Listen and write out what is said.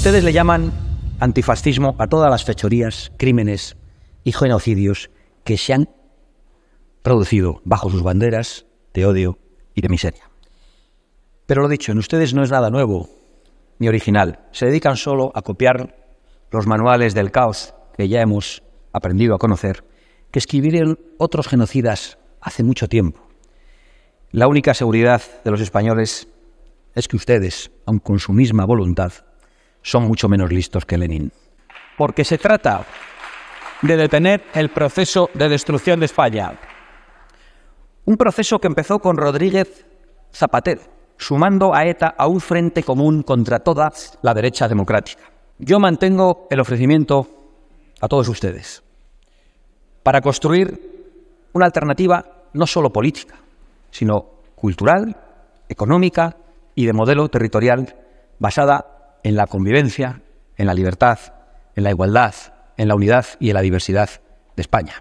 Ustedes le llaman antifascismo a todas las fechorías, crímenes y genocidios que se han producido bajo sus banderas de odio y de miseria. Pero lo dicho, en ustedes no es nada nuevo ni original. Se dedican solo a copiar los manuales del caos que ya hemos aprendido a conocer, que escribieron otros genocidas hace mucho tiempo. La única seguridad de los españoles es que ustedes, aun con su misma voluntad, son mucho menos listos que Lenin. Porque se trata de detener el proceso de destrucción de España. Un proceso que empezó con Rodríguez Zapatero, sumando a ETA a un frente común contra toda la derecha democrática. Yo mantengo el ofrecimiento a todos ustedes para construir una alternativa no solo política, sino cultural, económica y de modelo territorial basada en la convivencia, en la libertad, en la igualdad, en la unidad y en la diversidad de España.